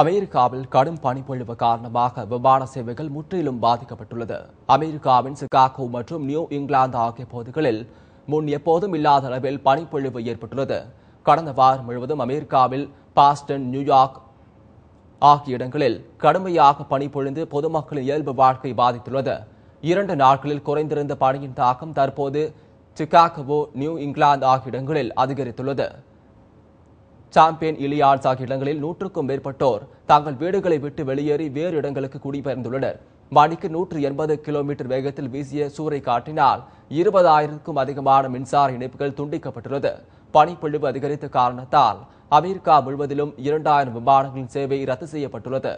அமெரிக்காவில் கடும் பனிப்பொழிவு காரணமாக விமான சேவைகள் முற்றிலும் பாதிக்கப்பட்டுள்ளது அமெரிக்காவின் சிகாகோ மற்றும் நியூ இங்கிலாந்து ஆகிய பகுதிகளில் முன் எப்போதும் இல்லாத அளவில் பனிப்பொழிவு ஏற்பட்டுள்ளது கடந்த வாரம் முழுவதும் அமெரிக்காவில் பாஸ்டன் நியூயார்க் ஆகிய இடங்களில் கடுமையாக பனிப்பொழிந்து பொதுமக்களின் இயல்பு வாழ்க்கை பாதித்துள்ளது இரண்டு நாட்களில் குறைந்திருந்த பனியின் தாக்கம் தற்போது சிகாகோ நியூ இங்கிலாந்து ஆகிய இடங்களில் அதிகரித்துள்ளது சாம்பியன் இலியார்ஸ் ஆகிய இடங்களில் நூற்றுக்கும் மேற்பட்டோர் தாங்கள் வீடுகளை விட்டு வெளியேறி வேறு இடங்களுக்கு குடிபெயர்ந்துள்ளனர் மணிக்கு நூற்று எண்பது கிலோமீட்டர் வேகத்தில் வீசிய சூறை காட்டினால் இருபதாயிரத்துக்கும் அதிகமான மின்சார இணைப்புகள் துண்டிக்கப்பட்டுள்ளது பனிப்பொழிவு அதிகரித்த காரணத்தால் அமெரிக்கா முழுவதிலும் இரண்டாயிரம் விமானங்களின் சேவை ரத்து செய்யப்பட்டுள்ளது